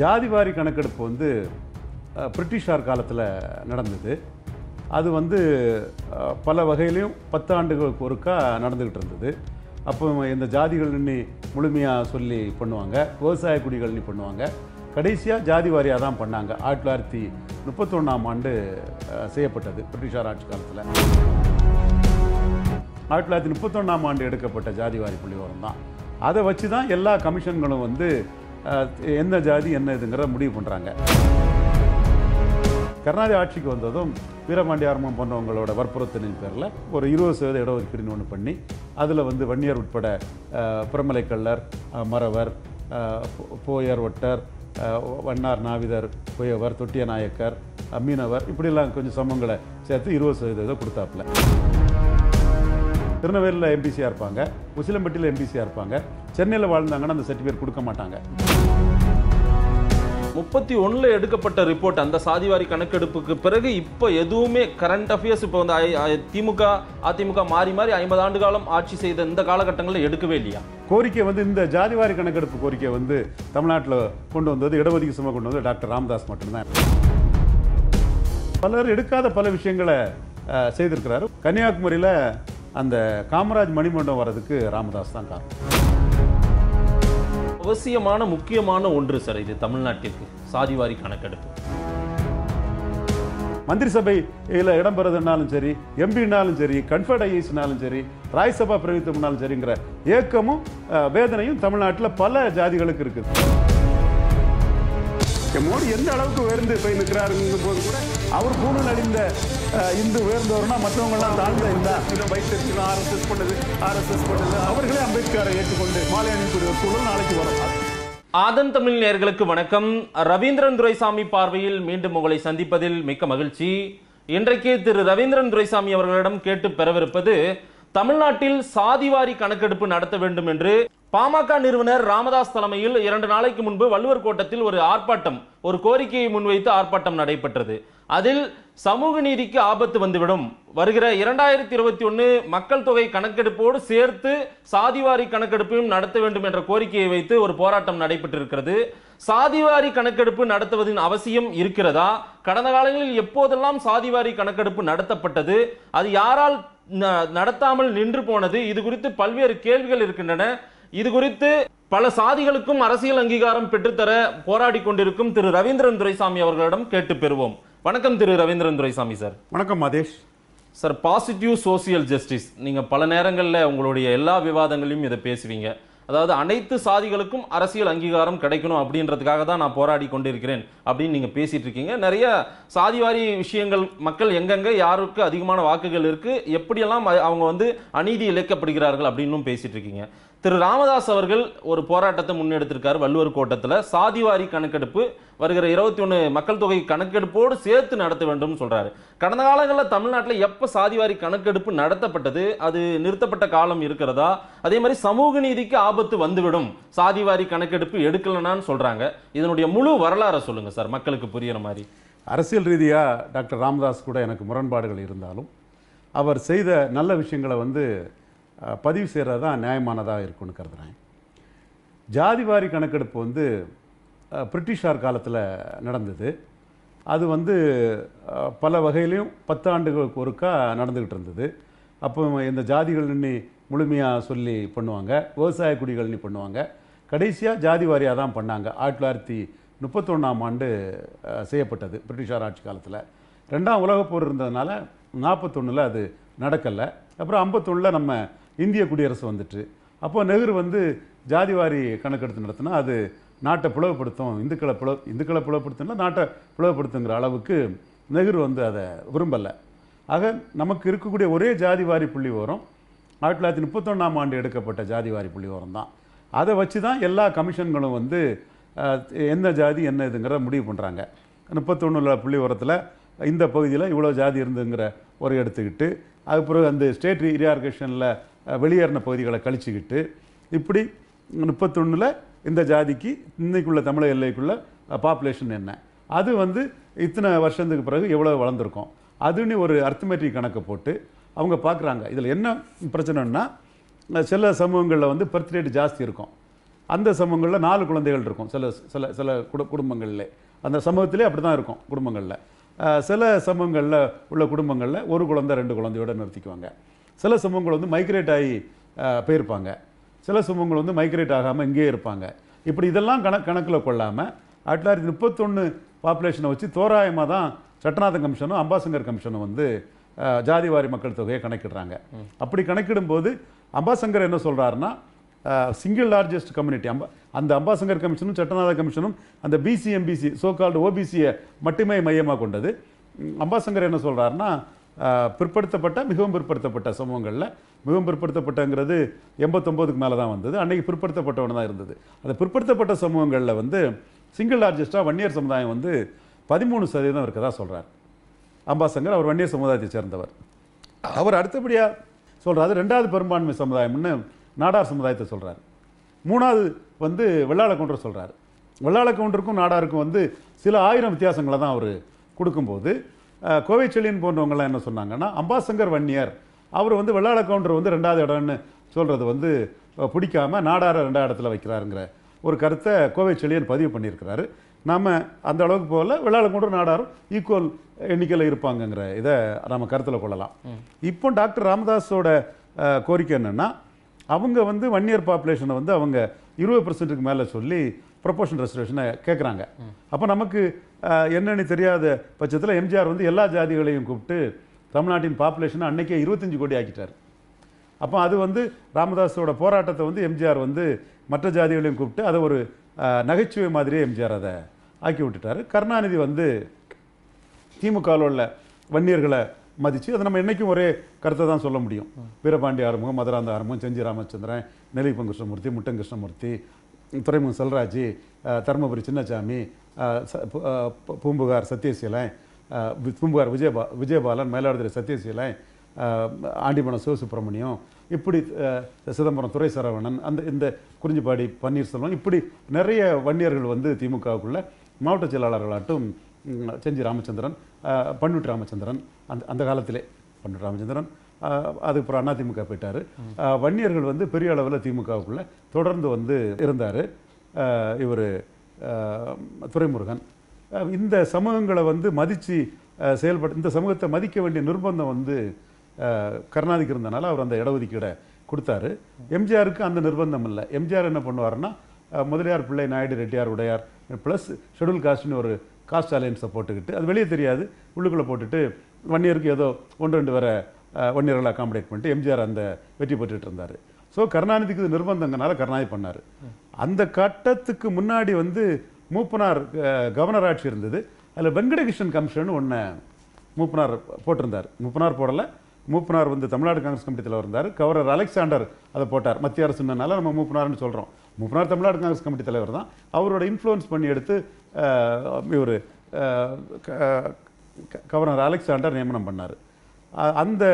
ஜாதிவாரி கணக்கெடுப்பு வந்து பிரிட்டிஷார் காலத்தில் நடந்தது அது வந்து பல வகையிலையும் பத்து ஆண்டுகளுக்கு ஒருக்கா நடந்துக்கிட்டு இருந்தது அப்போ இந்த ஜாதிகள் நின்று முழுமையாக சொல்லி பண்ணுவாங்க விவசாய குடிகள் நின்று பண்ணுவாங்க கடைசியாக ஜாதி வாரியாக தான் பண்ணாங்க ஆயிரத்தி தொள்ளாயிரத்தி முப்பத்தொன்னாம் ஆண்டு செய்யப்பட்டது பிரிட்டிஷார் ஆட்சி காலத்தில் ஆயிரத்தி தொள்ளாயிரத்தி முப்பத்தொன்னாம் ஆண்டு எடுக்கப்பட்ட ஜாதிவாரி புள்ளிவரம் தான் அதை வச்சு தான் எல்லா கமிஷன்களும் வந்து என்ன ஜாதி என்ன இதுங்கிற முடிவு பண்ணுறாங்க கர்நாடக ஆட்சிக்கு வந்ததும் வீரபாண்டியார்மம் போன்றவங்களோட வற்புறுத்தலின் பேரில் ஒரு இருபது சதவீத இடஒதுக்கீடுன்னு ஒன்று பண்ணி அதில் வந்து வன்னியர் உட்பட புறமலை கல்லர் மறவர் போயர் ஒட்டர் வண்ணார் நாவிதர் புயவர் தொட்டிய நாயக்கர் மீனவர் இப்படிலாம் கொஞ்சம் சமங்களை சேர்த்து இருபது சதவீதம் கொடுத்தாப்புல திருநெல்வேலியில் எம்பிசியாக இருப்பாங்க உசிலம்பட்டியில் எம்பிசியாக இருப்பாங்க சென்னையில் வாழ்ந்தாங்கன்னா அந்த சர்டிஃபிகேட் கொடுக்க மாட்டாங்க முப்பத்தி ஒன்றில் எடுக்கப்பட்ட ரிப்போர்ட் அந்த சாதிவாரி கணக்கெடுப்புக்கு பிறகு இப்போ எதுவுமே கரண்ட் அஃபேர்ஸ் இப்போ வந்து திமுக அதிமுக மாறி மாறி ஐம்பது ஆண்டு காலம் ஆட்சி செய்த இந்த காலகட்டங்களில் எடுக்கவே இல்லையா கோரிக்கை வந்து இந்த ஜாதிவாரி கணக்கெடுப்பு கோரிக்கை வந்து தமிழ்நாட்டில் கொண்டு வந்தது இடஒதுக்கீ சும கொண்டு வந்தது டாக்டர் ராமதாஸ் மட்டும்தான் பலர் எடுக்காத பல விஷயங்களை செய்திருக்கிறாரு கன்னியாகுமரியில் அந்த காமராஜ் மணிமண்டபம் வர்றதுக்கு ராமதாஸ் தான் காரணம் அவசியமான முக்கியமான ஒன்று சார் இது தமிழ்நாட்டிற்கு சாதிவாரி கணக்கெடுப்பு மந்திரி சபை இதில் இடம்பெறதுனாலும் சரி எம்பினாலும் சரி கன்ஃபர்ட் சரி ராஜ்சபா பிரதித்துவம்னாலும் சரிங்கிற ஏக்கமும் வேதனையும் தமிழ்நாட்டில் பல ஜாதிகளுக்கு இருக்குது மோடி எந்த அளவுக்கு உயர்ந்து போய் நிற்கிறாருங்க போது கூட அவர் கூட அடிந்த இந்து உயர்ந்தவர்னா மற்றவங்கெல்லாம் தாழ்ந்த இந்தா வைத்திருக்கணும் ஆர்எஸ்எஸ் பண்ணது ஆர்எஸ்எஸ் பண்ணது அவர்களே அம்பேத்கரை ஏற்றுக்கொண்டு மாலை அணிக்கூடிய ஒரு சூழல் நாளைக்கு வரும் ஆதன் தமிழ் நேர்களுக்கு வணக்கம் ரவீந்திரன் துரைசாமி பார்வையில் மீண்டும் உங்களை சந்திப்பதில் மிக்க மகிழ்ச்சி இன்றைக்கு திரு ரவீந்திரன் துரைசாமி அவர்களிடம் கேட்டு பெறவிருப்பது தமிழ்நாட்டில் சாதிவாரி கணக்கெடுப்பு நடத்த வேண்டும் என்று பாமக நிறுவனர் ராமதாஸ் தலைமையில் இரண்டு நாளைக்கு முன்பு வள்ளுவர் கோட்டத்தில் ஒரு ஆர்ப்பாட்டம் ஒரு கோரிக்கையை முன்வைத்து ஆர்ப்பாட்டம் நடைபெற்றது அதில் சமூக நீதிக்கு ஆபத்து வந்துவிடும் வருகிற இரண்டாயிரத்தி இருபத்தி ஒன்று மக்கள் தொகை கணக்கெடுப்போடு சேர்த்து சாதிவாரி கணக்கெடுப்பையும் நடத்த வேண்டும் என்ற கோரிக்கையை வைத்து ஒரு போராட்டம் நடைபெற்றிருக்கிறது சாதிவாரி கணக்கெடுப்பு நடத்துவதின் அவசியம் இருக்கிறதா கடந்த காலங்களில் எப்போதெல்லாம் சாதிவாரி கணக்கெடுப்பு நடத்தப்பட்டது அது யாரால் நடத்தாமல் நின்று போனது இது குறித்து பல்வேறு கேள்விகள் இருக்கின்றன இது குறித்து பல சாதிகளுக்கும் அரசியல் அங்கீகாரம் பெற்றுத்தர போராடி கொண்டிருக்கும் திரு ரவீந்திரன் துரைசாமி அவர்களிடம் கேட்டு பெறுவோம் வணக்கம் திரு ரவீந்திரன் துரைசாமி சார் வணக்கம் Madhesh sir positive social justice நீங்கள் பல நேரங்களில் உங்களுடைய எல்லா விவாதங்களையும் இதை பேசுவீங்க அதாவது அனைத்து சாதிகளுக்கும் அரசியல் அங்கீகாரம் கிடைக்கணும் அப்படின்றதுக்காக தான் நான் போராடி கொண்டிருக்கிறேன் அப்படின்னு நீங்கள் பேசிகிட்டு இருக்கீங்க நிறைய சாதிவாரி விஷயங்கள் மக்கள் எங்கெங்கே யாருக்கு அதிகமான வாக்குகள் இருக்குது எப்படியெல்லாம் அவங்க வந்து அநீதி இழைக்கப்படுகிறார்கள் அப்படின்னும் பேசிகிட்டு இருக்கீங்க திரு ராமதாஸ் அவர்கள் ஒரு போராட்டத்தை முன்னெடுத்திருக்கார் வள்ளுவர் கோட்டத்தில் சாதிவாரி கணக்கெடுப்பு வருகிற இருபத்தி ஒன்று மக்கள் தொகை கணக்கெடுப்போடு சேர்த்து நடத்த வேண்டும் சொல்கிறாரு கடந்த காலங்களில் தமிழ்நாட்டில் எப்போ சாதிவாரி கணக்கெடுப்பு நடத்தப்பட்டது அது நிறுத்தப்பட்ட காலம் இருக்கிறதா அதே மாதிரி சமூக நீதிக்கு ஆபத்து வந்துவிடும் சாதிவாரி கணக்கெடுப்பு எடுக்கலனான்னு சொல்கிறாங்க இதனுடைய முழு வரலாறை சொல்லுங்கள் சார் மக்களுக்கு புரியிற மாதிரி அரசியல் ரீதியாக டாக்டர் ராமதாஸ் கூட எனக்கு முரண்பாடுகள் இருந்தாலும் அவர் செய்த நல்ல விஷயங்களை வந்து பதிவு செய்கிறது தான் நியாயமானதாக இருக்கும்னு கருதுகிறேன் ஜாதிவாரி கணக்கெடுப்பு வந்து பிரிட்டிஷார் காலத்தில் நடந்தது அது வந்து பல வகையிலையும் பத்தாண்டுகளுக்கு ஒருக்கா நடந்துக்கிட்டு இருந்தது அப்போ இந்த ஜாதிகள் இன்னி முழுமையாக சொல்லி பண்ணுவாங்க விவசாய நின்று பண்ணுவாங்க கடைசியாக ஜாதி வாரியாக தான் பண்ணாங்க ஆயிரத்தி தொள்ளாயிரத்தி முப்பத்தொன்னாம் ஆண்டு செய்யப்பட்டது பிரிட்டிஷார் ஆட்சி காலத்தில் ரெண்டாம் உலகப் போர் இருந்ததுனால நாற்பத்தொன்னில் அது நடக்கலை அப்புறம் ஐம்பத்தொன்னில் நம்ம இந்திய குடியரசு வந்துட்டு அப்போது நெஹ்ரு வந்து ஜாதிவாரி கணக்கெடுத்து நடத்தினா அது நாட்டை பிளவுபடுத்தும் இந்துக்களை பிளவு இந்துக்களை பிளவுபடுத்தினா நாட்டை பிளவுபடுத்துங்கிற அளவுக்கு நெஹ்ரு வந்து அதை விரும்பலை ஆக நமக்கு இருக்கக்கூடிய ஒரே ஜாதிவாரி புள்ளி ஓரம் ஆயிரத்தி தொள்ளாயிரத்தி முப்பத்தொன்னாம் ஆண்டு எடுக்கப்பட்ட ஜாதிவாரி புள்ளி ஓரம் தான் அதை வச்சு தான் எல்லா கமிஷன்களும் வந்து என்ன ஜாதி என்ன இதுங்கிற முடிவு பண்ணுறாங்க முப்பத்தொன்னுள்ள புள்ளி ஓரத்தில் இந்த பகுதியில் இவ்வளோ ஜாதி இருந்துங்கிற ஒரு எடுத்துக்கிட்டு அதுக்கு பிறகு அந்த ஸ்டேட் ரீஆர்கேஷனில் வெளியேறின பகுதிகளை கழிச்சுக்கிட்டு இப்படி முப்பத்தொன்னில் இந்த ஜாதிக்கு இன்னைக்குள்ள தமிழக எல்லைக்குள்ள பாப்புலேஷன் என்ன அது வந்து இத்தனை வருஷத்துக்கு பிறகு எவ்வளோ வளர்ந்துருக்கோம் அதுன்னு ஒரு அர்த்தமேட்டிக் கணக்கை போட்டு அவங்க பார்க்குறாங்க இதில் என்ன பிரச்சனைன்னா சில சமூகங்களில் வந்து பர்த் ரேட் ஜாஸ்தி இருக்கும் அந்த சமூகங்களில் நாலு குழந்தைகள் இருக்கும் சில சில சில குடு குடும்பங்களில் அந்த சமூகத்திலே அப்படி தான் இருக்கும் குடும்பங்களில் சில சமூகங்களில் உள்ள குடும்பங்களில் ஒரு குழந்தை ரெண்டு குழந்தையோட நிறுத்திக்குவாங்க சில சமூகங்கள் வந்து மைக்ரேட் ஆகி போயிருப்பாங்க சில சமூகங்கள் வந்து மைக்ரேட் ஆகாமல் இங்கேயே இருப்பாங்க இப்படி இதெல்லாம் கணக்கு கணக்கில் கொள்ளாமல் ஆயிரத்தி தொள்ளாயிரத்தி முப்பத்தொன்று பாப்புலேஷனை வச்சு தோராயமாக தான் சட்டநாதன் கமிஷனும் அம்பாசங்கர் கமிஷனும் வந்து ஜாதிவாரி மக்கள் தொகையை கணக்கிடுறாங்க அப்படி கணக்கிடும்போது அம்பாசங்கர் என்ன சொல்கிறாருன்னா சிங்கிள் லார்ஜஸ்ட் கம்யூனிட்டி அம்பா அந்த அம்பாசங்கர் கமிஷனும் சட்டநாத கமிஷனும் அந்த பிசிஎம்பிசி சோகால்டு ஓபிசியை மட்டுமே மையமாக கொண்டது அம்பாசங்கர் என்ன சொல்கிறாருன்னா பிற்படுத்தப்பட்ட மிகவும் பிற்படுத்தப்பட்ட சமூகங்களில் மிகவும் பிற்படுத்தப்பட்டங்கிறது எண்பத்தொம்போதுக்கு மேலே தான் வந்தது அன்றைக்கி பிற்படுத்தப்பட்டவன் தான் இருந்தது அந்த பிற்படுத்தப்பட்ட சமூகங்களில் வந்து சிங்கிள் லார்ஜஸ்ட்டாக வன்னியர் சமுதாயம் வந்து பதிமூணு சதவீதம் இருக்கதா சொல்கிறார் அம்பாசங்கர் அவர் வன்னியர் சமுதாயத்தை சேர்ந்தவர் அவர் அடுத்தபடியாக சொல்கிறாரு ரெண்டாவது பெரும்பான்மை சமுதாயம்னு நாடார் சமுதாயத்தை சொல்கிறார் மூணாவது வந்து வெள்ளாளக்கவுண்டர் சொல்கிறார் வெள்ளாளக்கவுண்டருக்கும் நாடாருக்கும் வந்து சில ஆயிரம் வித்தியாசங்களை தான் அவர் கொடுக்கும்போது கோவைச்செழியன் செழியன் போன்றவங்களாம் என்ன சொன்னாங்கன்னா அம்பாசங்கர் வன்னியர் அவர் வந்து வெள்ளாள கவுண்டர் வந்து ரெண்டாவது இடம்னு சொல்கிறது வந்து பிடிக்காமல் நாடார ரெண்டாவது இடத்துல வைக்கிறாருங்கிற ஒரு கருத்தை கோவை பதிவு பண்ணியிருக்கிறாரு நாம் அந்த அளவுக்கு போகல வெள்ளாள கவுண்டர் நாடாரும் ஈக்குவல் எண்ணிக்கையில் இருப்பாங்கங்கிற இதை நம்ம கருத்தில் கொள்ளலாம் இப்போ டாக்டர் ராமதாஸோட கோரிக்கை என்னென்னா அவங்க வந்து வன்னியர் இயர் பாப்புலேஷனை வந்து அவங்க இருபது பர்சன்ட்டுக்கு மேலே சொல்லி ப்ரொபோஷன் ரெசர்வேஷனை கேட்குறாங்க அப்போ நமக்கு என்னென்னு தெரியாத பட்சத்தில் எம்ஜிஆர் வந்து எல்லா ஜாதிகளையும் கூப்பிட்டு தமிழ்நாட்டின் பாப்புலேஷனை அன்றைக்கே இருபத்தஞ்சு கோடி ஆக்கிட்டார் அப்போ அது வந்து ராமதாஸோட போராட்டத்தை வந்து எம்ஜிஆர் வந்து மற்ற ஜாதிகளையும் கூப்பிட்டு அதை ஒரு நகைச்சுவை மாதிரியே எம்ஜிஆர் அதை ஆக்கி விட்டுட்டார் கருணாநிதி வந்து திமுகவில் உள்ள வன்னியர்களை மதித்து அதை நம்ம என்றைக்கும் ஒரே கருத்தை தான் சொல்ல முடியும் வீரபாண்டி ஆறுமுகம் மதுராந்த ஆறுமுகம் செஞ்சி ராமச்சந்திரன் நெல்லிப்பன் கிருஷ்ணமூர்த்தி முட்டன் கிருஷ்ணமூர்த்தி துறைமுகம் செல்ராஜி தருமபுரி சின்னசாமி பூம்புகார் சத்தியசீலன் பூம்புகார் விஜயபா விஜயபாலன் மயிலாடுதுறை சத்தியசீலன் ஆண்டிமனம் சிவசுப்பிரமணியம் இப்படி சிதம்பரம் துறை சரவணன் அந்த இந்த குறிஞ்சிப்பாடி பன்னீர்செல்வம் இப்படி நிறைய வன்னியர்கள் வந்து திமுகவுக்குள்ள மாவட்ட செயலாளர்களாட்டும் செஞ்சி ராமச்சந்திரன் பண்னுட்டு ராமச்சந்திரன் அந்த அந்த காலத்திலே பண்னுட்டு ராமச்சந்திரன் அண்ணா திமுக போயிட்டார் வன்னியர்கள் வந்து பெரிய அளவில் திமுகவுக்குள்ளே தொடர்ந்து வந்து இருந்தார் இவர் துரைமுருகன் இந்த சமூகங்களை வந்து மதித்து செயல்பட்டு இந்த சமூகத்தை மதிக்க வேண்டிய நிர்பந்தம் வந்து கருணாநிதிக்கு இருந்தனால அவர் அந்த இடஒதுக்கீடை கொடுத்தாரு எம்ஜிஆருக்கு அந்த நிர்பந்தம் இல்லை எம்ஜிஆர் என்ன பண்ணுவார்னா முதலியார் பிள்ளை நாயுடு ரெட்டியார் உடையார் ப்ளஸ் ஷெடியூல் காஸ்ட்னு ஒரு காஸ்ட் அலையன்ஸை போட்டுக்கிட்டு அது வெளியே தெரியாது உள்ளுக்குள்ளே போட்டுட்டு வன்னியருக்கு ஏதோ ஒன்று ரெண்டு வர ஒன் இயரில் அகாமடேட் பண்ணிட்டு எம்ஜிஆர் அந்த வெற்றி பெற்றுட்டு இருந்தார் ஸோ கருணாநிதிக்கு இது நிர்பந்தங்கனால கருணாநிதி பண்ணார் அந்த கட்டத்துக்கு முன்னாடி வந்து மூப்பனார் கவர்னர் ஆட்சி இருந்தது அதில் வெங்கடகிருஷ்ணன் கமிஷன் ஒன்று மூப்பனார் போட்டிருந்தார் மூப்பனார் போடலை மூப்பனார் வந்து தமிழ்நாடு காங்கிரஸ் கமிட்டி தலைவர் இருந்தார் கவர்னர் அலெக்சாண்டர் அதை போட்டார் மத்திய அரசுனால நம்ம மூப்பனார்னு சொல்கிறோம் மூப்பனார் தமிழ்நாடு காங்கிரஸ் கமிட்டி தலைவர் தான் அவரோட இன்ஃப்ளூயன்ஸ் பண்ணி எடுத்து இவர் கவர்னர் அலெக்சாண்டர் நியமனம் பண்ணார் அந்த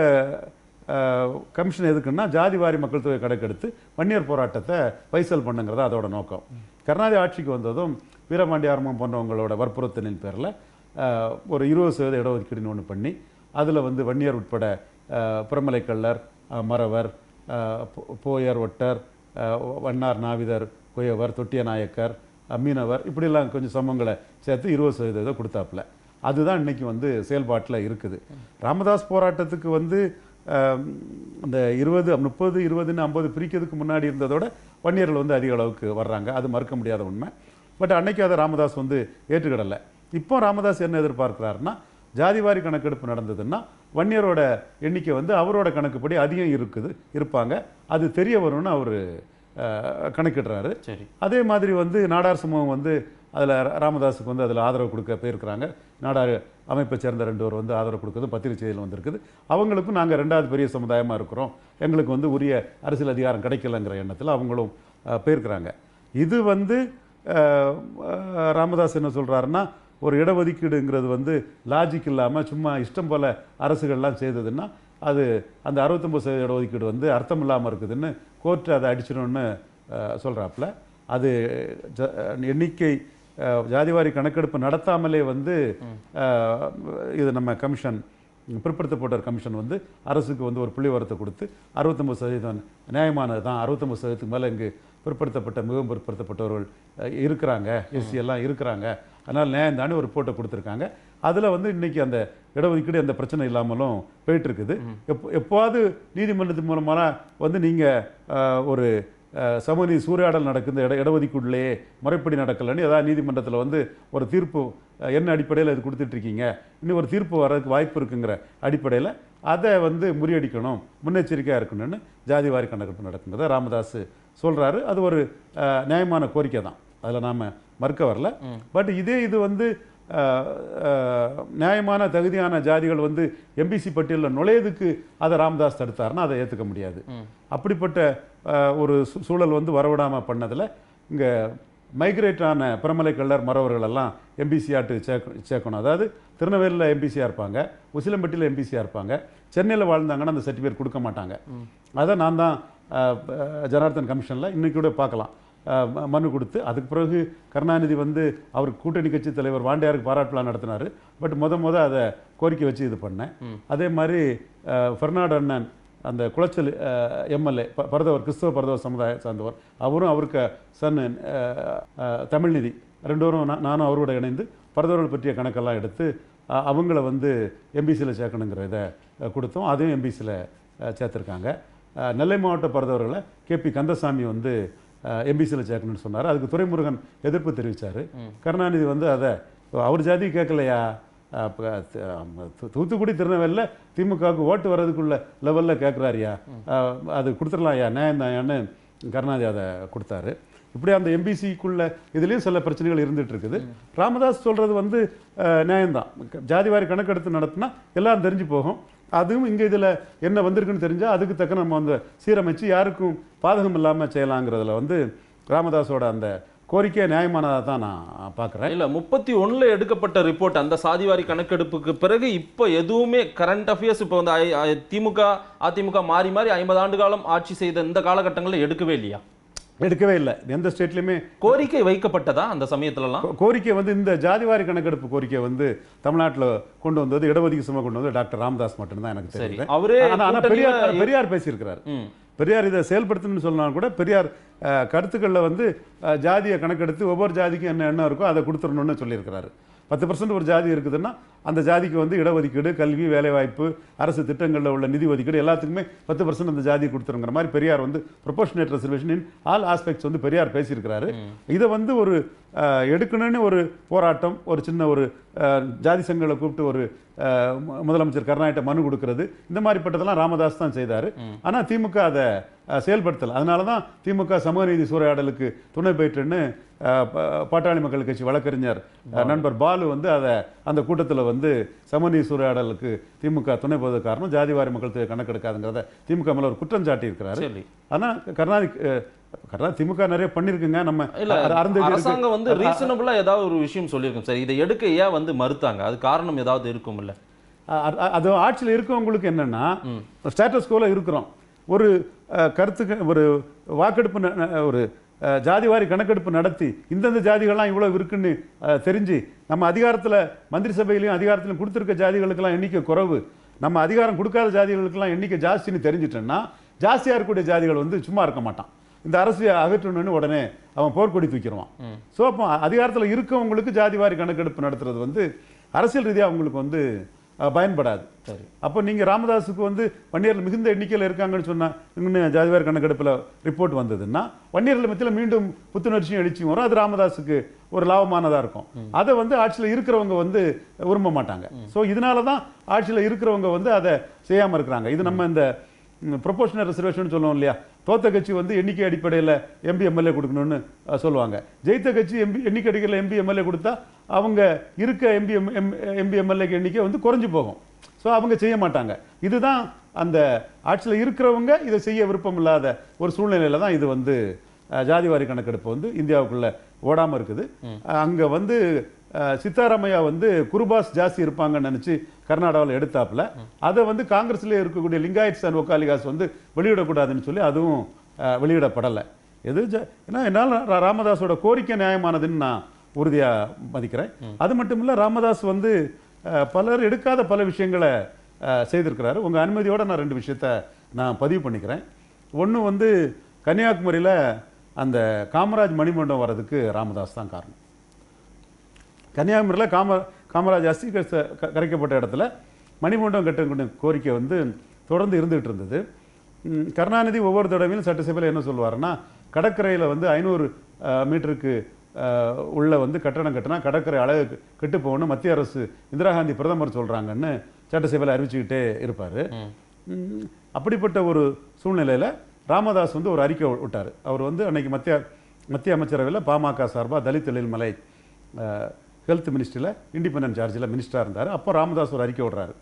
கமிஷன் எதுக்குன்னா ஜாதிவாரி மக்கள் தொகை கடைக்கெடுத்து வன்னியர் போராட்டத்தை பைசல் பண்ணுங்கிறத அதோட நோக்கம் கருணாதி ஆட்சிக்கு வந்ததும் வீரபாண்டி ஆர்மம் போன்றவங்களோட வற்புறுத்தலின் பேரில் ஒரு இருபது சதவீத இடஒதுக்கீடுன்னு ஒன்று பண்ணி அதில் வந்து வன்னியர் உட்பட பிரமலை கல்லர் மறவர் போயர் ஒட்டர் வண்ணார் நாவிதர் குயவர் தொட்டிய நாயக்கர் மீனவர் இப்படிலாம் கொஞ்சம் சமங்களை சேர்த்து இருபது சதவீதம் கொடுத்தாப்புல அதுதான் இன்னைக்கு வந்து செயல்பாட்டில் இருக்குது ராமதாஸ் போராட்டத்துக்கு வந்து இந்த இருபது முப்பது இருபதுன்னு ஐம்பது பிரிக்கிறதுக்கு முன்னாடி இருந்ததோட வன்னியர்கள் வந்து அதிக அளவுக்கு வர்றாங்க அது மறுக்க முடியாத உண்மை பட் அன்னைக்கு அதை ராமதாஸ் வந்து ஏற்றுக்கிடலை இப்போ ராமதாஸ் என்ன எதிர்பார்க்கிறாருன்னா ஜாதிவாரி கணக்கெடுப்பு நடந்ததுன்னா வன்னியரோட எண்ணிக்கை வந்து அவரோட கணக்குப்படி அதிகம் இருக்குது இருப்பாங்க அது தெரிய வரும்னு அவர் கணக்கிடுறாரு அதே மாதிரி வந்து நாடார் சமூகம் வந்து அதில் ராமதாஸுக்கு வந்து அதில் ஆதரவு கொடுக்க போயிருக்கிறாங்க நாடார் அமைப்பை சேர்ந்த ரெண்டுவர் வந்து ஆதரவு கொடுக்குறது செய்தியில் வந்திருக்குது அவங்களுக்கும் நாங்கள் ரெண்டாவது பெரிய சமுதாயமாக இருக்கிறோம் எங்களுக்கு வந்து உரிய அரசியல் அதிகாரம் கிடைக்கலங்கிற எண்ணத்தில் அவங்களும் போயிருக்கிறாங்க இது வந்து ராமதாஸ் என்ன சொல்கிறாருன்னா ஒரு இடஒதுக்கீடுங்கிறது வந்து லாஜிக் இல்லாமல் சும்மா இஷ்டம் போல் அரசுகள்லாம் செய்ததுன்னா அது அந்த அறுபத்தொம்பது சதவீத இடஒதுக்கீடு வந்து அர்த்தம் இல்லாமல் இருக்குதுன்னு கோர்ட்டு அதை அடிச்சிடணும்னு சொல்கிறாப்புல அது எண்ணிக்கை ஜாதிவாரி கணக்கெடுப்பு நடத்தாமலே வந்து இது நம்ம கமிஷன் பிற்படுத்தப்பட்டோர் கமிஷன் வந்து அரசுக்கு வந்து ஒரு புள்ளி கொடுத்து அறுபத்தொம்பது சதவீதம் நியாயமானது தான் அறுபத்தொம்பது சதவீதத்துக்கு மேலே இங்கு பிற்படுத்தப்பட்ட மிகவும் பிற்படுத்தப்பட்டவர்கள் இருக்கிறாங்க எஸ்சி எல்லாம் இருக்கிறாங்க அதனால் நியாயம் தானே ஒரு ரிப்போர்ட்டை கொடுத்துருக்காங்க அதில் வந்து இன்றைக்கி அந்த இடஒதுக்கீடு எந்த பிரச்சனை இல்லாமலும் போயிட்டுருக்குது எப் எப்போவாது நீதிமன்றத்து மூலமாக வந்து நீங்கள் ஒரு சமூக சூறையாடல் நடக்குது இட இடஒதுக்கீடுலேயே முறைப்படி நடக்கலைன்னு ஏதாவது நீதிமன்றத்தில் வந்து ஒரு தீர்ப்பு என்ன அடிப்படையில் இது கொடுத்துட்ருக்கீங்க இன்னும் ஒரு தீர்ப்பு வர்றதுக்கு வாய்ப்பு இருக்குங்கிற அடிப்படையில் அதை வந்து முறியடிக்கணும் முன்னெச்சரிக்கையாக இருக்கணும்னு ஜாதி வாரி கணக்கெடுப்பு நடக்குங்கிறத ராமதாஸ் சொல்கிறாரு அது ஒரு நியாயமான கோரிக்கை தான் அதில் நாம் மறுக்க வரல பட் இதே இது வந்து நியாயமான தகுதியான ஜாதிகள் வந்து எம்பிசி பட்டியலில் நுழையதுக்கு அதை ராம்தாஸ் தடுத்தாருன்னா அதை ஏற்றுக்க முடியாது அப்படிப்பட்ட ஒரு சூழல் வந்து வரவிடாமல் பண்ணதில் இங்கே மைக்ரேட் ஆன பிரமலை கல்லர் எம்பிசி எம்பிசிஆர்ட்டு சேர்க்க சேர்க்கணும் அதாவது திருநெல்வேலியில் எம்பிசியாக இருப்பாங்க உசிலம்பட்டியில் எம்பிசியாக இருப்பாங்க சென்னையில் வாழ்ந்தாங்கன்னா அந்த சர்டிஃபிகேட் கொடுக்க மாட்டாங்க அதை நான் தான் ஜனார்த்தன் கமிஷனில் இன்றைக்கூட பார்க்கலாம் மனு கொடுத்து அதுக்கு பிறகு கருணாநிதி வந்து அவர் கூட்டணி கட்சி தலைவர் வாண்டியாருக்கு பாராட்டுலாம் நடத்தினார் பட் முத முத அதை கோரிக்கை வச்சு இது பண்ணேன் அதே மாதிரி ஃபெர்னாட் அண்ணன் அந்த குளச்சல் எம்எல்ஏ பரதவர் கிறிஸ்தவ பரதவர் சமுதாய சார்ந்தவர் அவரும் அவருக்கு சன் தமிழ்நிதி ரெண்டோரும் நானும் அவரோட இணைந்து பரதவர்கள் பற்றிய கணக்கெல்லாம் எடுத்து அவங்கள வந்து எம்பிசியில் சேர்க்கணுங்கிற இதை கொடுத்தோம் அதையும் எம்பிசியில் சேர்த்துருக்காங்க நெல்லை மாவட்ட பரதவர்களை கேபி கந்தசாமி வந்து எம்பிசியில் சேர்க்கணும்னு சொன்னார் அதுக்கு துறைமுருகன் எதிர்ப்பு தெரிவித்தார் கருணாநிதி வந்து அதை அவர் ஜாதி கேட்கலையா தூத்துக்குடி திருநெல்வேலியில் திமுகவுக்கு ஓட்டு வர்றதுக்குள்ள லெவலில் கேட்குறாருயா அது கொடுத்துடலாம் ஐயா நியாயம் தான் கருணாநிதி அதை கொடுத்தாரு இப்படி அந்த எம்பிசிக்குள்ள இதுலேயும் சில பிரச்சனைகள் இருந்துட்டு இருக்குது ராமதாஸ் சொல்றது வந்து நியாயம்தான் ஜாதிவாரி கணக்கெடுத்து நடத்தினா எல்லாரும் தெரிஞ்சு போகும் அதுவும் இங்கே இதில் என்ன வந்திருக்குன்னு தெரிஞ்சால் அதுக்கு தக்க நம்ம வந்து சீரமைச்சு யாருக்கும் பாதகம் இல்லாமல் செய்யலாங்கிறதுல வந்து ராமதாஸோட அந்த கோரிக்கை நியாயமானதாக தான் நான் பார்க்குறேன் இல்லை முப்பத்தி ஒன்றில் எடுக்கப்பட்ட ரிப்போர்ட் அந்த சாதிவாரி கணக்கெடுப்புக்கு பிறகு இப்போ எதுவுமே கரண்ட் அஃபேர்ஸ் இப்போ வந்து திமுக அதிமுக மாறி மாறி ஐம்பது ஆண்டு காலம் ஆட்சி செய்த இந்த காலகட்டங்களில் எடுக்கவே இல்லையா எடுக்கவே இல்லை எந்த ஸ்டேட்லையுமே கோரிக்கை வைக்கப்பட்டதா அந்த சமயத்துலலாம் கோரிக்கை வந்து இந்த ஜாதிவாரி கணக்கெடுப்பு கோரிக்கை வந்து தமிழ்நாட்டில் கொண்டு வந்தது இடஒதுக்கீடு சும்மா கொண்டு வந்து டாக்டர் ராமதாஸ் மட்டும்தான் எனக்கு தெரியல அவரே ஆனால் பெரியார் பெரியார் பேசியிருக்கிறார் பெரியார் இதை செயல்படுத்தணும்னு சொன்னாலும் கூட பெரியார் கருத்துக்களில் வந்து ஜாதியை கணக்கெடுத்து ஒவ்வொரு ஜாதிக்கும் என்ன என்ன இருக்கோ அதை கொடுத்துடணும்னு சொல்லியிருக்கிறாரு பத்து பர்சன்ட் ஒரு ஜாதி இருக்குதுன்னா அந்த ஜாதிக்கு வந்து இடஒதுக்கீடு கல்வி வேலைவாய்ப்பு அரசு திட்டங்களில் உள்ள நிதி ஒதுக்கீடு எல்லாத்துக்குமே பத்து பர்சன்ட் அந்த ஜாதி கொடுத்துருங்கிற மாதிரி பெரியார் வந்து proportionate reservation in all aspects வந்து பெரியார் பேசியிருக்கிறாரு இதை வந்து ஒரு எடுக்கணும்னு ஒரு போராட்டம் ஒரு சின்ன ஒரு ஜாதி சங்கங்களை கூப்பிட்டு ஒரு முதலமைச்சர் கருணாகிட்ட மனு கொடுக்கறது இந்த மாதிரி பட்டதெல்லாம் ராமதாஸ் தான் செய்தார் ஆனால் திமுக அதை செயல்படுத்தலை அதனால தான் திமுக சமூக நீதி சூறையாடலுக்கு துணை போயிட்டுன்னு பாட்டாளி மக்கள் கட்சி வழக்கறிஞர் நண்பர் பாலு வந்து அதை அந்த கூட்டத்தில் வந்து சமநீ சூறையாடலுக்கு திமுக துணை போவது காரணம் ஜாதிவாரி மக்கள் கணக்கெடுக்காதுங்கிறத திமுக மேலே ஒரு குற்றம் சாட்டி இருக்கிறாரு ஆனால் கருணாநிதி திமுக நிறைய பண்ணிருக்குங்க நம்ம அரசாங்கம் வந்து ரீசனபிளா ஏதாவது ஒரு விஷயம் சொல்லியிருக்கோம் சார் இதை எடுக்க ஏன் வந்து மறுத்தாங்க அது காரணம் ஏதாவது இருக்கும் இல்ல அது ஆட்சியில் இருக்கவங்களுக்கு என்னன்னா ஸ்டேட்டஸ் கோல இருக்கிறோம் ஒரு கருத்துக்கு ஒரு வாக்கெடுப்பு ஒரு ஜாதிவாரி கணக்கெடுப்பு நடத்தி இந்தந்த ஜாதிகள்லாம் இவ்வளோ இருக்குன்னு தெரிஞ்சு நம்ம அதிகாரத்தில் மந்திரி சபையிலையும் அதிகாரத்திலையும் கொடுத்துருக்க ஜாதிகளுக்கெல்லாம் எண்ணிக்கை குறைவு நம்ம அதிகாரம் கொடுக்காத ஜாதிகளுக்கெல்லாம் எண்ணிக்கை ஜாஸ்தின்னு தெரிஞ்சிட்டேன்னா ஜாஸ்தியாக இருக்கக்கூடிய ஜாதிகள் வந்து சும்மா இருக்க மாட்டான் இந்த அரசு அகற்றணும்னு உடனே அவன் போர்க்கொடி தூக்கிடுவான் ஸோ அப்போ அதிகாரத்தில் இருக்கவங்களுக்கு ஜாதிவாரி கணக்கெடுப்பு நடத்துறது வந்து அரசியல் ரீதியாக அவங்களுக்கு வந்து பயன்படாது சரி அப்போ நீங்க ராமதாஸுக்கு வந்து வன்னியரில் மிகுந்த எண்ணிக்கையில் இருக்காங்கன்னு சொன்னா இன்னும் ஜாதிவாரி கணக்கெடுப்பில் ரிப்போர்ட் வந்ததுன்னா வன்னியரில் மத்தியில் மீண்டும் புத்துணர்ச்சியும் எழுச்சியும் வரும் அது ராமதாஸுக்கு ஒரு லாபமானதாக இருக்கும் அதை வந்து ஆட்சியில் இருக்கிறவங்க வந்து விரும்ப மாட்டாங்க ஸோ இதனால தான் ஆட்சியில் இருக்கிறவங்க வந்து அதை செய்யாமல் இருக்கிறாங்க இது நம்ம இந்த ப்ரொபோஷனல் ரிசர்வேஷன் சொல்லுவோம் இல்லையா தோத்த கட்சி வந்து எண்ணிக்கை அடிப்படையில் எம்பி எம்எல்ஏ கொடுக்கணும்னு சொல்லுவாங்க ஜெயித்த கட்சி எம்பி எண்ணிக்கை அடிப்படையில் எம்பி எம்எல்ஏ கொடுத்தா அவங்க இருக்க எம்பி எம் எம்பி எம்எல்ஏக்கு எண்ணிக்கை வந்து குறைஞ்சு போகும் ஸோ அவங்க செய்ய மாட்டாங்க இதுதான் அந்த ஆட்சியில் இருக்கிறவங்க இதை செய்ய விருப்பம் இல்லாத ஒரு சூழ்நிலையில் தான் இது வந்து ஜாதிவாரி கணக்கெடுப்பு வந்து இந்தியாவுக்குள்ளே ஓடாமல் இருக்குது அங்கே வந்து சித்தாராமையா வந்து குருபாஸ் ஜாஸ்தி இருப்பாங்கன்னு நினச்சி கர்நாடகாவில் எடுத்தாப்புல அதை வந்து காங்கிரஸ்லேயே இருக்கக்கூடிய லிங்காயத் சன் ஒக்காலிகாஸ் வந்து வெளியிடக்கூடாதுன்னு சொல்லி அதுவும் வெளியிடப்படலை எது ஏன்னா என்னால் ராமதாஸோட கோரிக்கை நியாயமானதுன்னு நான் உறுதியாக மதிக்கிறேன் அது மட்டும் இல்லை ராமதாஸ் வந்து பலர் எடுக்காத பல விஷயங்களை செய்திருக்கிறாரு உங்கள் அனுமதியோடு நான் ரெண்டு விஷயத்த நான் பதிவு பண்ணிக்கிறேன் ஒன்று வந்து கன்னியாகுமரியில் அந்த காமராஜ் மணிமண்டபம் வர்றதுக்கு ராமதாஸ் தான் காரணம் கன்னியாகுமரியில் காம காமராஜ் அஸ்தி கரைக்கப்பட்ட இடத்துல மணிமண்டபம் கட்ட கோரிக்கை வந்து தொடர்ந்து இருந்துகிட்டு இருந்தது கருணாநிதி ஒவ்வொரு தடவையும் சட்டசபையில் என்ன சொல்லுவார்னா கடற்கரையில் வந்து ஐநூறு மீட்டருக்கு உள்ள வந்து கட்டணம் கட்டினா கடற்கரை அழகு கெட்டு போகணும் மத்திய அரசு இந்திரா காந்தி பிரதமர் சொல்கிறாங்கன்னு சட்டசபையில் அறிவிச்சுக்கிட்டே இருப்பார் அப்படிப்பட்ட ஒரு சூழ்நிலையில் ராமதாஸ் வந்து ஒரு அறிக்கை விட்டார் அவர் வந்து அன்றைக்கி மத்திய மத்திய அமைச்சரவையில் பாமக சார்பாக தலித் மலை ஹெல்த் மினிஸ்டரில் இண்டிபெண்டன்ட் சார்ஜில் மினிஸ்டராக இருந்தார் அப்போ ராமதாஸ் ஒரு அறிக்கை விடுறாரு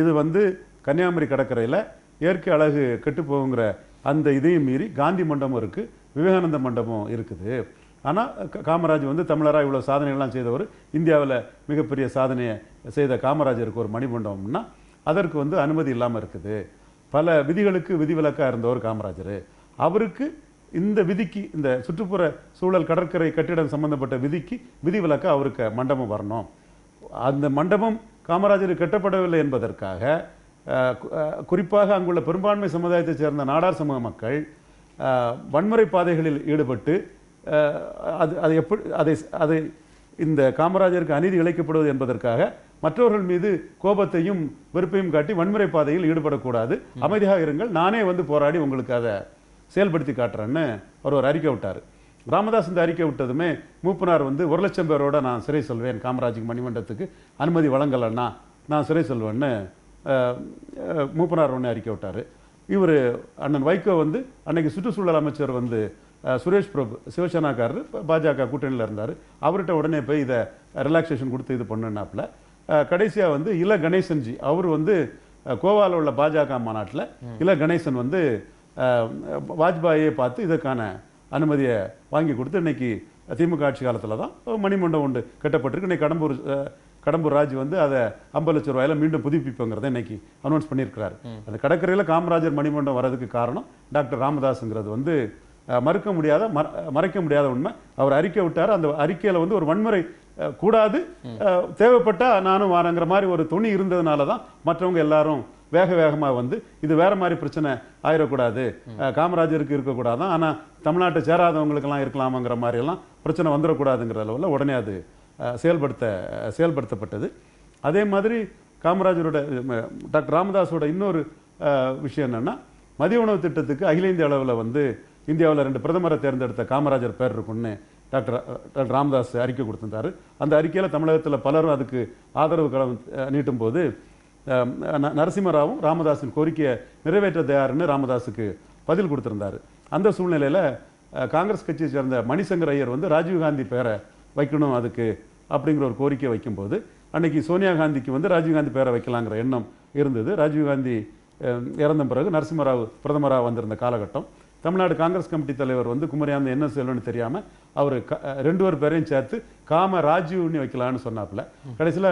இது வந்து கன்னியாகுமரி கடற்கரையில் இயற்கை அழகு கெட்டுப்போங்கிற அந்த இதையும் மீறி காந்தி மண்டபம் இருக்குது விவேகானந்த மண்டபம் இருக்குது ஆனால் காமராஜ் வந்து தமிழராக இவ்வளோ சாதனைகள்லாம் செய்தவர் இந்தியாவில் மிகப்பெரிய சாதனையை செய்த காமராஜருக்கு ஒரு மணிமண்டபம்னா அதற்கு வந்து அனுமதி இல்லாமல் இருக்குது பல விதிகளுக்கு விதிவிலக்காக இருந்தவர் காமராஜர் அவருக்கு இந்த விதிக்கு இந்த சுற்றுப்புற சூழல் கடற்கரை கட்டிடம் சம்பந்தப்பட்ட விதிக்கு விதிவிலக்காக அவருக்கு மண்டபம் வரணும் அந்த மண்டபம் காமராஜர் கட்டப்படவில்லை என்பதற்காக குறிப்பாக அங்குள்ள பெரும்பான்மை சமுதாயத்தைச் சேர்ந்த நாடார் சமூக மக்கள் வன்முறை பாதைகளில் ஈடுபட்டு அது அது எப்படி அதை அதை இந்த காமராஜருக்கு அநீதி இழைக்கப்படுவது என்பதற்காக மற்றவர்கள் மீது கோபத்தையும் வெறுப்பையும் காட்டி வன்முறை பாதையில் ஈடுபடக்கூடாது அமைதியாக இருங்கள் நானே வந்து போராடி உங்களுக்கு அதை செயல்படுத்தி காட்டுறேன்னு அவர் ஒரு அறிக்கை விட்டார் ராமதாஸ் இந்த அறிக்கை விட்டதுமே மூப்பனார் வந்து ஒரு லட்சம் பேரோட நான் சிறை செல்வேன் காமராஜுக்கு மணிமண்டத்துக்கு அனுமதி வழங்கலைன்னா நான் சிறை செல்வேன்னு மூப்பனார் ஒன்று அறிக்கை விட்டார் இவர் அண்ணன் வைகோ வந்து அன்னைக்கு சுற்றுச்சூழல் அமைச்சர் வந்து சுரேஷ் பிரபு சிவசேனாக்காரர் பாஜக கூட்டணியில் இருந்தார் அவர்கிட்ட உடனே போய் இதை ரிலாக்ஸேஷன் கொடுத்து இது பண்ணுனாப்புல கடைசியாக வந்து இல கணேசன்ஜி அவர் வந்து கோவாவில் உள்ள பாஜக மாநாட்டில் இல கணேசன் வந்து வாஜ்பாயை பார்த்து இதற்கான அனுமதியை வாங்கி கொடுத்து இன்னைக்கு திமுக ஆட்சி காலத்தில் தான் மணிமண்டம் ஒன்று கட்டப்பட்டிருக்கு இன்னைக்கு கடம்பூர் கடம்பூர் ராஜ் வந்து அதை ஐம்பது லட்சம் ரூபாயில மீண்டும் புதுப்பிப்புங்கிறத இன்னைக்கு அனௌன்ஸ் பண்ணியிருக்கிறாரு அந்த கடற்கரையில் காமராஜர் மணிமண்டம் வர்றதுக்கு காரணம் டாக்டர் ராமதாஸுங்கிறது வந்து மறுக்க முடியாத மறைக்க முடியாத உண்மை அவர் அறிக்கை விட்டார் அந்த அறிக்கையில் வந்து ஒரு வன்முறை கூடாது தேவைப்பட்டால் நானும் வரங்கிற மாதிரி ஒரு துணி இருந்ததுனால தான் மற்றவங்க எல்லாரும் வேக வேகமாக வந்து இது வேற மாதிரி பிரச்சனை ஆயிடக்கூடாது காமராஜருக்கு இருக்கக்கூடாதான் ஆனால் தமிழ்நாட்டை சேராதவங்களுக்கெல்லாம் இருக்கலாமாங்கிற மாதிரியெல்லாம் பிரச்சனை வந்துடக்கூடாதுங்கிற அளவில் உடனே அது செயல்படுத்த செயல்படுத்தப்பட்டது அதே மாதிரி காமராஜரோட டாக்டர் ராமதாஸோட இன்னொரு விஷயம் என்னென்னா மதிய உணவு திட்டத்துக்கு அகில இந்திய அளவில் வந்து இந்தியாவில் ரெண்டு பிரதமரை தேர்ந்தெடுத்த காமராஜர் பேர் இருக்கும்னு டாக்டர் டாக்டர் ராமதாஸ் அறிக்கை கொடுத்திருந்தார் அந்த அறிக்கையில் தமிழகத்தில் பலரும் அதுக்கு ஆதரவு களம் நீட்டும் போது நரசிம்மராவும் ராமதாஸின் கோரிக்கையை நிறைவேற்ற தயார்னு ராமதாஸுக்கு பதில் கொடுத்துருந்தார் அந்த சூழ்நிலையில் காங்கிரஸ் கட்சியை சேர்ந்த மணிசங்கர் ஐயர் வந்து ராஜீவ்காந்தி பேரை வைக்கணும் அதுக்கு அப்படிங்கிற ஒரு கோரிக்கை வைக்கும்போது அன்னைக்கு சோனியா காந்திக்கு வந்து ராஜீவ்காந்தி பேரை வைக்கலாங்கிற எண்ணம் இருந்தது ராஜீவ்காந்தி இறந்த பிறகு நரசிம்மராவ் பிரதமராக வந்திருந்த காலகட்டம் தமிழ்நாடு காங்கிரஸ் கமிட்டி தலைவர் வந்து குமரியாந்த என்ன செல்வன்னு தெரியாமல் அவர் ரெண்டு பேர் பேரையும் சேர்த்து காம ராஜீவ்னு வைக்கலான்னு சொன்னாப்புல கடைசியில்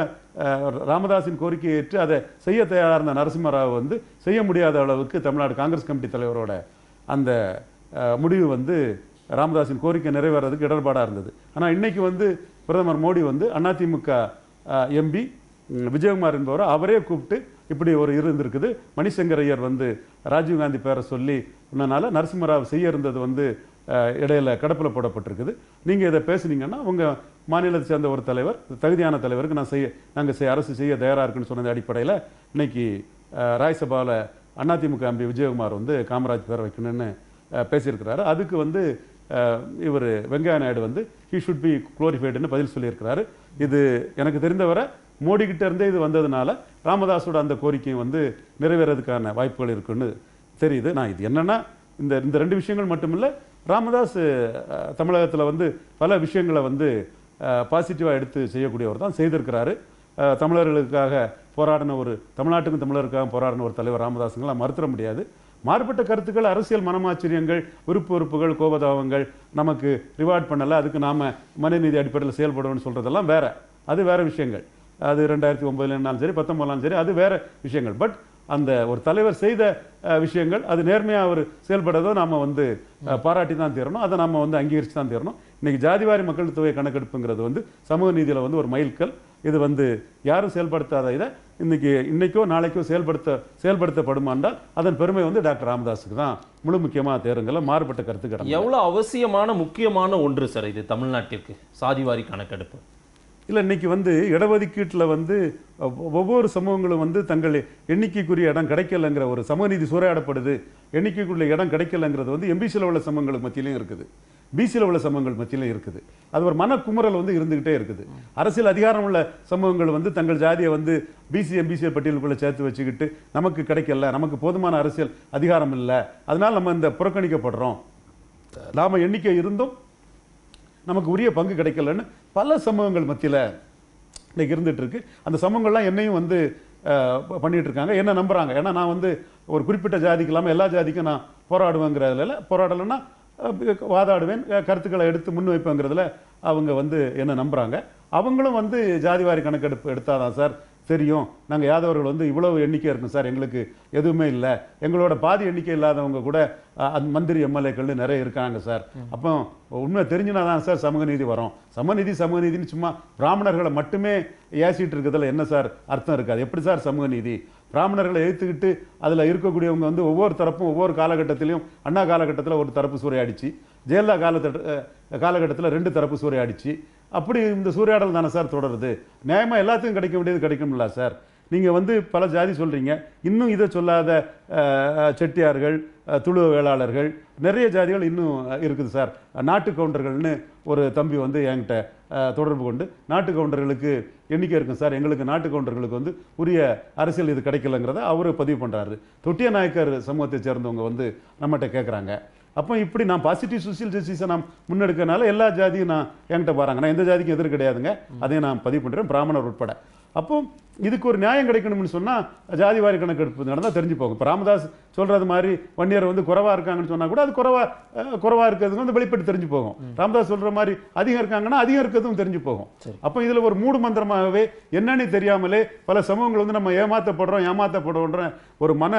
ராமதாஸின் கோரிக்கையை ஏற்று அதை செய்ய தயாராக இருந்த நரசிம்மராவ் வந்து செய்ய முடியாத அளவுக்கு தமிழ்நாடு காங்கிரஸ் கமிட்டி தலைவரோட அந்த முடிவு வந்து ராமதாஸின் கோரிக்கை நிறைவேறதுக்கு இடர்பாடாக இருந்தது ஆனால் இன்னைக்கு வந்து பிரதமர் மோடி வந்து அதிமுக எம்பி விஜயகுமார் என்பவரை அவரே கூப்பிட்டு இப்படி ஒரு இருந்திருக்குது மணிசங்கர் ஐயர் வந்து ராஜீவ்காந்தி பேரை சொல்லி உன்னனால நரசிம்மராவ் செய்ய இருந்தது வந்து இடையில கடப்பில் போடப்பட்டிருக்குது நீங்கள் இதை பேசுனீங்கன்னா உங்கள் மாநிலத்தை சேர்ந்த ஒரு தலைவர் தகுதியான தலைவருக்கு நான் செய்ய நாங்கள் செய்ய அரசு செய்ய தயாராக இருக்குன்னு சொன்னது அடிப்படையில் இன்னைக்கு ராஜ்யசபாவில் அதிமுக எம்பி விஜயகுமார் வந்து காமராஜ் பேர் வைக்கணும்னு பேசியிருக்கிறாரு அதுக்கு வந்து இவர் வெங்கையா நாயுடு வந்து ஹீ ஷுட் பி குளோரிஃபைடுன்னு பதில் சொல்லியிருக்கிறாரு இது எனக்கு தெரிந்தவரை கிட்டே இருந்தே இது வந்ததுனால ராமதாஸோட அந்த கோரிக்கை வந்து நிறைவேறதுக்கான வாய்ப்புகள் இருக்குன்னு தெரியுது நான் இது என்னென்னா இந்த இந்த ரெண்டு விஷயங்கள் இல்லை ராமதாஸ் தமிழகத்தில் வந்து பல விஷயங்களை வந்து பாசிட்டிவாக எடுத்து செய்யக்கூடியவர் தான் செய்திருக்கிறாரு தமிழர்களுக்காக போராடின ஒரு தமிழ்நாட்டுக்கும் தமிழருக்காக போராடின ஒரு தலைவர் ராமதாஸுங்களாம் மறுத்துட முடியாது மாறுபட்ட கருத்துக்கள் அரசியல் மனமாச்சரியங்கள் உறுப்பு உறுப்புகள் கோபதாபங்கள் நமக்கு ரிவார்ட் பண்ணலை அதுக்கு நாம் மனநீதி அடிப்படையில் செயல்படுவோம்னு சொல்கிறதெல்லாம் வேறு அது வேறு விஷயங்கள் அது ரெண்டாயிரத்தி ஒம்பதுலனாலும் சரி பத்தொம்பதுலாம் சரி அது வேறு விஷயங்கள் பட் அந்த ஒரு தலைவர் செய்த விஷயங்கள் அது நேர்மையாக அவர் செயல்படுறதோ நாம் வந்து பாராட்டி தான் தீரணும் அதை நாம் வந்து அங்கீகரித்து தான் தீரணும் இன்றைக்கி ஜாதிவாரி மக்கள் தொகை கணக்கெடுப்புங்கிறது வந்து சமூக நீதியில் வந்து ஒரு மைல்கல் இது வந்து யாரும் செயல்படுத்தாத இதை இன்றைக்கி இன்றைக்கோ நாளைக்கோ செயல்படுத்த செயல்படுத்தப்படுமானால் அதன் பெருமை வந்து டாக்டர் ராமதாஸுக்கு தான் முழு முக்கியமாக தேருங்கள மாறுபட்ட கருத்துக்கள் எவ்வளோ அவசியமான முக்கியமான ஒன்று சார் இது தமிழ்நாட்டிற்கு சாதிவாரி கணக்கெடுப்பு இல்லை இன்றைக்கி வந்து இடஒதுக்கீட்டில் வந்து ஒவ்வொரு சமூகங்களும் வந்து தங்கள் எண்ணிக்கைக்குரிய இடம் கிடைக்கலங்கிற ஒரு சமநீதி சூறையாடப்படுது எண்ணிக்கைக்குள்ள இடம் கிடைக்கலங்கிறது வந்து எம்பிசியில் உள்ள சமூகங்களுக்கு மத்தியிலையும் இருக்குது பிசியில் உள்ள சமூகங்கள் மத்தியிலையும் இருக்குது அது ஒரு மனக்குமுறல் வந்து இருந்துக்கிட்டே இருக்குது அரசியல் அதிகாரம் உள்ள சமூகங்கள் வந்து தங்கள் ஜாதியை வந்து பிசி எம்பிசி பட்டியலுக்குள்ளே சேர்த்து வச்சுக்கிட்டு நமக்கு கிடைக்கல நமக்கு போதுமான அரசியல் அதிகாரம் இல்லை அதனால் நம்ம இந்த புறக்கணிக்கப்படுறோம் நாம் எண்ணிக்கை இருந்தும் நமக்கு உரிய பங்கு கிடைக்கலன்னு பல சம்பவங்கள் மத்தியில் இன்னைக்கு இருந்துகிட்ருக்கு அந்த சம்பவங்கள்லாம் என்னையும் வந்து பண்ணிகிட்டு இருக்காங்க என்ன நம்புகிறாங்க ஏன்னா நான் வந்து ஒரு குறிப்பிட்ட ஜாதிக்கு இல்லாமல் எல்லா ஜாதிக்கும் நான் போராடுவேங்கிறதுல போராடலைன்னா வாதாடுவேன் கருத்துக்களை எடுத்து முன் வைப்பேங்கிறதுல அவங்க வந்து என்ன நம்புகிறாங்க அவங்களும் வந்து ஜாதிவாரி கணக்கெடுப்பு எடுத்தாதான் சார் தெரியும் நாங்கள் யாதவர்கள் வந்து இவ்வளவு எண்ணிக்கை இருக்கும் சார் எங்களுக்கு எதுவுமே இல்லை எங்களோட பாதி எண்ணிக்கை இல்லாதவங்க கூட அந்த மந்திரி எம்எல்ஏக்கள் நிறைய இருக்காங்க சார் அப்போ உண்மை தெரிஞ்சுனா சார் சமூக நீதி வரும் நீதி சமூக நீதினு சும்மா பிராமணர்களை மட்டுமே ஏசிட்டு இருக்கிறதுல என்ன சார் அர்த்தம் இருக்காது எப்படி சார் சமூக நீதி பிராமணர்களை எழுத்துக்கிட்டு அதில் இருக்கக்கூடியவங்க வந்து ஒவ்வொரு தரப்பும் ஒவ்வொரு காலகட்டத்திலையும் அண்ணா காலகட்டத்தில் ஒரு தரப்பு சூறையாடிச்சு ஜெயலலிதா காலத்த காலகட்டத்தில் ரெண்டு தரப்பு சூறையாடிச்சு அப்படி இந்த சூறையாடல் தானே சார் தொடருது நியாயமாக எல்லாத்துக்கும் கிடைக்க வேண்டியது கிடைக்கும்ல சார் நீங்கள் வந்து பல ஜாதி சொல்கிறீங்க இன்னும் இதை சொல்லாத செட்டியார்கள் துளு வேளாளர்கள் நிறைய ஜாதிகள் இன்னும் இருக்குது சார் நாட்டு கவுண்டர்கள்னு ஒரு தம்பி வந்து என்கிட்ட தொடர்பு கொண்டு நாட்டு கவுண்டர்களுக்கு எண்ணிக்கை இருக்கும் சார் எங்களுக்கு நாட்டு கவுண்டர்களுக்கு வந்து உரிய அரசியல் இது கிடைக்கலங்கிறத அவர் பதிவு பண்ணுறாரு தொட்டிய நாயக்கர் சமூகத்தை சேர்ந்தவங்க வந்து நம்மகிட்ட கேட்குறாங்க அப்போ இப்படி நான் பாசிட்டிவ் சோசியல் ஜஸ்டிஸை நான் முன்னெடுக்கனால எல்லா ஜாதியும் நான் என்கிட்ட வராங்க நான் எந்த ஜாதிக்கும் எதிர் கிடையாதுங்க அதையும் நான் பதிவு பண்ணுறேன் பிராமணர் உட்பட அப்போ இதுக்கு ஒரு நியாயம் கிடைக்கணும்னு சொன்னால் ஜாதி வாரி கணக்கெடுப்பு நடந்தால் தெரிஞ்சு போகும் இப்போ ராமதாஸ் சொல்கிறது மாதிரி வன்னியர் வந்து குறவாக இருக்காங்கன்னு சொன்னால் கூட அது குறவாக குறவாக இருக்கிறது வந்து வெளிப்பட்டு தெரிஞ்சு போகும் ராமதாஸ் சொல்கிற மாதிரி அதிகம் இருக்காங்கன்னா அதிகம் இருக்கிறதும் தெரிஞ்சு போகும் அப்போ இதில் ஒரு மூடு மந்திரமாகவே என்னன்னு தெரியாமலே பல சமூகங்கள் வந்து நம்ம ஏமாற்றப்படுறோம் ஏமாற்றப்படுறோன்ற ஒரு மன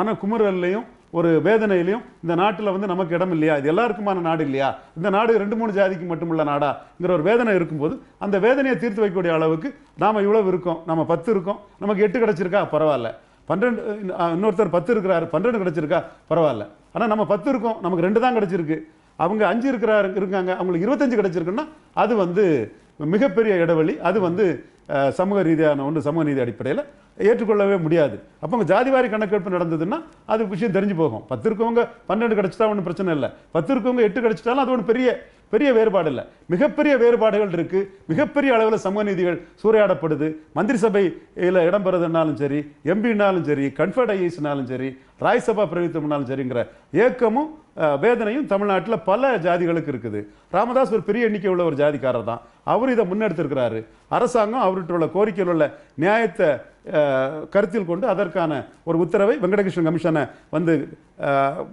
மன குமுறல்லையும் ஒரு வேதனையிலையும் இந்த நாட்டில் வந்து நமக்கு இடம் இல்லையா இது எல்லாருக்குமான நாடு இல்லையா இந்த நாடு ரெண்டு மூணு ஜாதிக்கு மட்டுமுள்ள நாடாங்கிற ஒரு வேதனை இருக்கும்போது அந்த வேதனையை தீர்த்து வைக்கக்கூடிய அளவுக்கு நாம் இவ்வளவு இருக்கோம் நம்ம பத்து இருக்கோம் நமக்கு எட்டு கிடச்சிருக்கா பரவாயில்ல பன்னெண்டு இன்னொருத்தர் பத்து இருக்கிறாரு பன்னெண்டு கிடச்சிருக்கா பரவாயில்ல ஆனால் நம்ம பத்து இருக்கோம் நமக்கு ரெண்டு தான் கிடச்சிருக்கு அவங்க அஞ்சு இருக்கிறாரு இருக்காங்க அவங்களுக்கு இருபத்தஞ்சு கிடச்சிருக்குன்னா அது வந்து மிகப்பெரிய இடைவெளி அது வந்து சமூக ரீதியான ஒன்று சமூக நீதி அடிப்படையில் ஏற்றுக்கொள்ளவே முடியாது அப்போ அவங்க ஜாதிவாரி கணக்கெடுப்பு நடந்ததுன்னா அது விஷயம் தெரிஞ்சு போகும் பத்து இருக்கவங்க பன்னெண்டு கிடச்சிட்டா ஒன்றும் பிரச்சனை இல்லை பத்து இருக்கவங்க எட்டு கிடச்சிட்டாலும் அது ஒன்று பெரிய பெரிய வேறுபாடு இல்லை மிகப்பெரிய வேறுபாடுகள் இருக்குது மிகப்பெரிய அளவில் சமூக நீதிகள் சூறையாடப்படுது மந்திரி சபையில் இடம்பெறதுனாலும் சரி எம்பினாலும் சரி கன்ஃபர்ட் சரி ராஜ்சபா பிரதித்துவம்னாலும் சரிங்கிற ஏக்கமும் வேதனையும் தமிழ்நாட்டில் பல ஜாதிகளுக்கு இருக்குது ராமதாஸ் ஒரு பெரிய எண்ணிக்கை உள்ள ஒரு ஜாதிக்காரர் தான் அவர் இதை முன்னெடுத்திருக்கிறாரு அரசாங்கம் அவர்கிட்ட உள்ள கோரிக்கையில் உள்ள நியாயத்தை கருத்தில் கொண்டு அதற்கான ஒரு உத்தரவை வெங்கடகிருஷ்ணன் கமிஷனை வந்து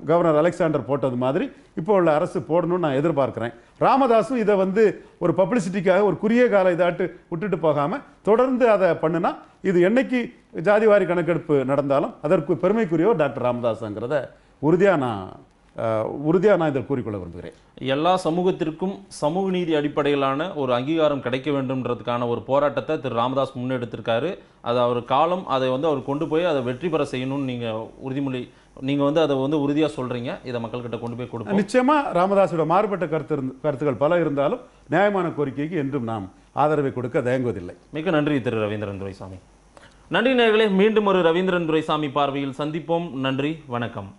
கவர்னர் அலெக்சாண்டர் போட்டது மாதிரி இப்போ உள்ள அரசு போடணும்னு நான் எதிர்பார்க்குறேன் ராமதாஸும் இதை வந்து ஒரு பப்ளிசிட்டிக்காக ஒரு குறுகிய கால இதாட்டு விட்டுட்டு போகாமல் தொடர்ந்து அதை பண்ணுனா இது என்னைக்கு ஜாதிவாரி கணக்கெடுப்பு நடந்தாலும் அதற்கு பெருமைக்குரியவர் டாக்டர் ராமதாஸுங்கிறத உறுதியாக நான் உறுதியாக நான் இதில் கூறிக்கொள்ள விரும்புகிறேன் எல்லா சமூகத்திற்கும் சமூக நீதி அடிப்படையிலான ஒரு அங்கீகாரம் கிடைக்க வேண்டும்ன்றதுக்கான ஒரு போராட்டத்தை திரு ராமதாஸ் முன்னெடுத்திருக்காரு அது அவர் காலம் அதை வந்து அவர் கொண்டு போய் அதை வெற்றி பெற செய்யணும்னு நீங்கள் உறுதிமொழி நீங்கள் வந்து அதை வந்து உறுதியாக சொல்கிறீங்க இதை மக்கள்கிட்ட கொண்டு போய் கொடுப்போம் நிச்சயமாக ராமதாஸோட மாறுபட்ட கருத்து இருந்து கருத்துக்கள் பல இருந்தாலும் நியாயமான கோரிக்கைக்கு என்றும் நாம் ஆதரவை கொடுக்க தயங்குவதில்லை மிக நன்றி திரு ரவீந்திரன் துரைசாமி நன்றி நேர்களே மீண்டும் ஒரு ரவீந்திரன் துரைசாமி பார்வையில் சந்திப்போம் நன்றி வணக்கம்